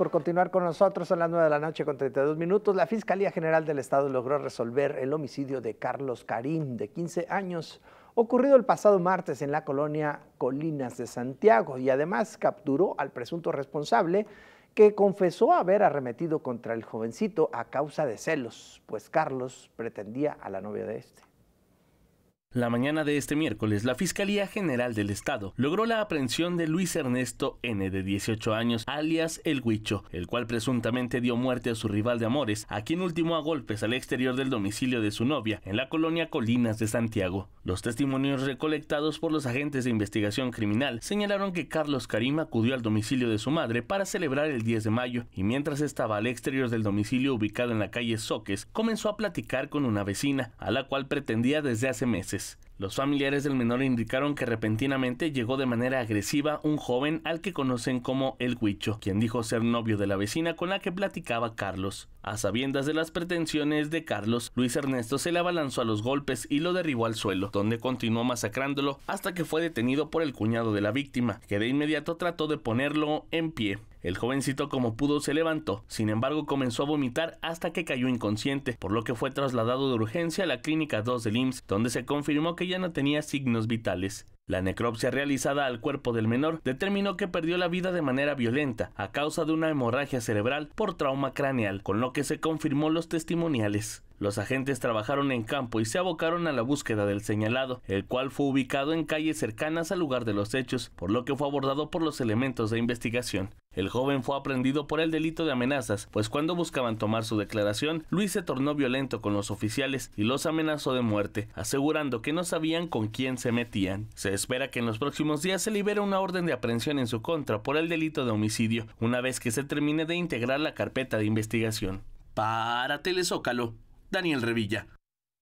por continuar con nosotros. a las 9 de la noche con 32 minutos. La Fiscalía General del Estado logró resolver el homicidio de Carlos Karim, de 15 años, ocurrido el pasado martes en la colonia Colinas de Santiago y además capturó al presunto responsable que confesó haber arremetido contra el jovencito a causa de celos, pues Carlos pretendía a la novia de este. La mañana de este miércoles, la Fiscalía General del Estado logró la aprehensión de Luis Ernesto N., de 18 años, alias El Huicho, el cual presuntamente dio muerte a su rival de amores, a quien ultimó a golpes al exterior del domicilio de su novia, en la colonia Colinas de Santiago. Los testimonios recolectados por los agentes de investigación criminal señalaron que Carlos Karim acudió al domicilio de su madre para celebrar el 10 de mayo y mientras estaba al exterior del domicilio ubicado en la calle Soques, comenzó a platicar con una vecina, a la cual pretendía desde hace meses. this Los familiares del menor indicaron que repentinamente llegó de manera agresiva un joven al que conocen como El Huicho, quien dijo ser novio de la vecina con la que platicaba Carlos. A sabiendas de las pretensiones de Carlos, Luis Ernesto se le abalanzó a los golpes y lo derribó al suelo, donde continuó masacrándolo hasta que fue detenido por el cuñado de la víctima, que de inmediato trató de ponerlo en pie. El jovencito como pudo se levantó, sin embargo comenzó a vomitar hasta que cayó inconsciente, por lo que fue trasladado de urgencia a la clínica 2 del IMSS, donde se confirmó que no tenía signos vitales. La necropsia realizada al cuerpo del menor determinó que perdió la vida de manera violenta a causa de una hemorragia cerebral por trauma craneal, con lo que se confirmó los testimoniales. Los agentes trabajaron en campo y se abocaron a la búsqueda del señalado, el cual fue ubicado en calles cercanas al lugar de los hechos, por lo que fue abordado por los elementos de investigación. El joven fue aprendido por el delito de amenazas, pues cuando buscaban tomar su declaración, Luis se tornó violento con los oficiales y los amenazó de muerte, asegurando que no sabían con quién se metían. Se espera que en los próximos días se libere una orden de aprehensión en su contra por el delito de homicidio, una vez que se termine de integrar la carpeta de investigación. Para Telezócalo, Daniel Revilla.